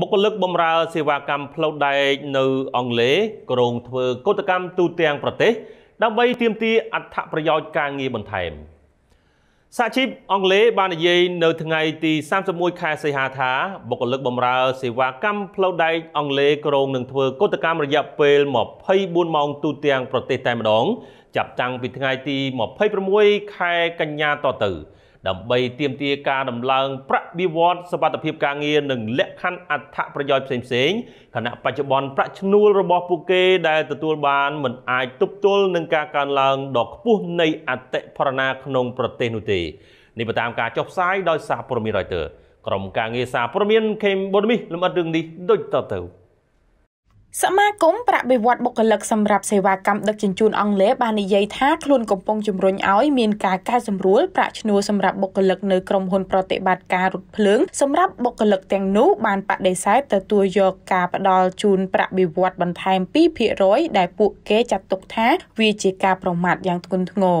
បុគ្គលិកបម្រើសេវាកម្មផ្លូវដែកនៅអង់គ្លេសក្រុងធ្វើកោតកម្មទូទាំងប្រទេសដើម្បីទាមទារអត្ថប្រយោជន៍ការងារបន្ថែមសាជីពអង់គ្លេសបាននិយាយនៅថ្ងៃទី31ខែសីហាថាបុគ្គលិកបម្រើសេវាកម្មផ្លូវដែកអង់គ្លេសក្រុងនឹងធ្វើកោតកម្មរយៈពេល24ម៉ោងទូទាំងប្រទេសតែម្ដងចាប់តាំងពីថ្ងៃទី26ខែកញ្ញាតទៅដើម្បីទាមទារការដំឡើងប្រាក់បៀវត្សសវត្ថភាពការងារនិងលក្ខខណ្ឌអត្ថប្រយោជន៍ផ្សេងៗខណៈបច្ចុប្បន្នប្រាក់ឈ្នួលរបស់ពួកគេដែលទទួលបានមិនអាចទប់ទល់នឹងការកើនឡើងដ៏ខ្ពស់នៃអតិផរណាក្នុងប្រទេសនោះទេនេះបើតាមការចុះផ្សាយដោយសារព័ត៌មាន Reuters ក្រុមការងារសារព័ត៌មានខេមបូនមីលំអិតរឿងនេះដូចតទៅសមាគមប្រតិវត្តបុគ្គលិកសម្រាប់សេវាកម្មដឹកជញ្ជូនអង់គ្លេសបាននិយាយថាខ្លួនកំពុងជំរុញឲ្យមានការកែសម្រួលប្រាក់ឈ្នួលសម្រាប់បុគ្គលិកនៅក្រុមហ៊ុនប្រតិបត្តិការរថភ្លើង សម្រាប់បុគ្គលិកទាំងនោះបានបដិសេធទទួលយកការផ្ដល់ជូនប្រាក់បៀវត្សបន្ថែម2%ដែលពួកគេចាត់ទុកថាវាជាការប្រមាថយ៉ាងធ្ងន់ធ្ងរ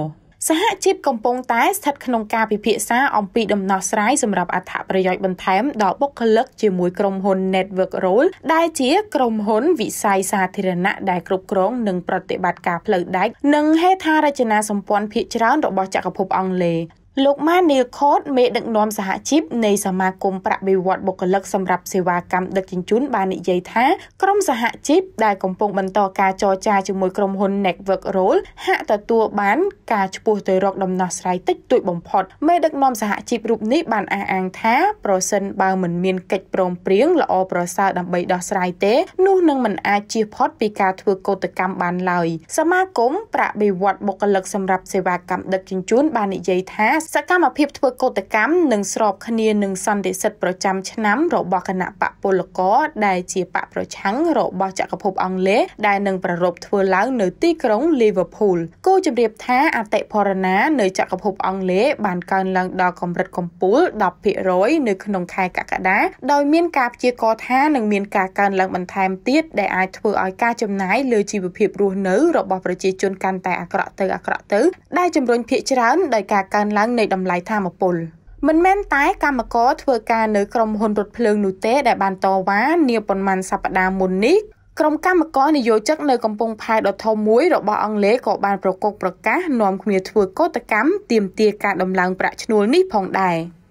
សហជីពកំពុងតែស្ថិតក្នុងការពិភាក្សាអំពីដំណោះស្រាយសម្រាប់អត្ថប្រយោជន៍បន្ថែមដល់បុគ្គលិកជាមួយក្រុមហ៊ុន Network Role ដែលជាក្រុមហ៊ុនវិស័យសាធារណៈដែលគ្រប់គ្រងនិងប្រតិបត្តិការផ្លូវដែកនិងហេដ្ឋារចនាសម្ព័ន្ធភាគច្រើនរបស់ចក្រភពអង់គ្លេសលោកម៉ានីលខតមេដឹកនាំសហជីពនៃសមាគមប្រាក់បៀវត្សបុគ្គលិកសម្រាប់សេវាកម្មដឹកជញ្ជូនបាននិយាយថាក្រុមសហជីពដែលកំពុងបន្តការចរចាជាមួយក្រុមហ៊ុន Network Roll ហាក់ទទួលបាន ការឈ្មោះទៅរកដំណោះស្រាយតិចតួចបំផុតមេដឹកនាំសហជីពរូបនេះបានអះអាងថា ប្រសិនបើមិនមានកិច្ចព្រមព្រៀងល្អប្រសើរដើម្បីដោះស្រាយទេ នោះនឹងមិនអាចជៀសផុតពីការធ្វើកោតកម្មបានឡើយសមាគមប្រាក់បៀវត្សបុគ្គលិកសម្រាប់សេវាកម្មដឹកជញ្ជូនបាននិយាយថាសកម្មភាពធ្វើកោតកម្មនឹងស្របគ្នានឹងសន្និសិទប្រចាំឆ្នាំរបស់គណៈបកពលករដែលជាបកប្រឆាំងរបស់ចក្រភពអង់គ្លេសដែលនឹងប្រារព្ធធ្វើឡើងនៅទីក្រុង Liverpool គូជម្រាបថាអតិផរណានៅចក្រភពអង់គ្លេសបានកើនឡើងដល់កម្រិតកំពូល10%នៅក្នុងខែកក្កដាដោយមានការព្យាករណ៍ថានឹងមានការកើនឡើងបន្ថែមទៀតដែលអាចធ្វើឲ្យការចំណាយលើជីវភាពរស់នៅរបស់ប្រជាជនកាន់តែអាក្រក់ទៅអាក្រក់ទៅ ដែលជំរុញភាគច្រើនដោយការកើនឡើងនៃតម្លៃធម្មពលមិនមែនតែកម្មករធ្វើការនៅក្រុមហ៊ុនរថភ្លើងនោះទេដែលបានតវ៉ានាប៉ុន្មានសប្តាហ៍មុននេះក្រុមកម្មករនយោជកនៅកំពង់ផែដ៏ធំមួយរបស់អង់គ្លេសក៏បានប្រកុកប្រកាសនាំគ្នាធ្វើកោតកម្មទាមទារការដំឡើងប្រាក់ឈ្នួលនេះផងដែរ។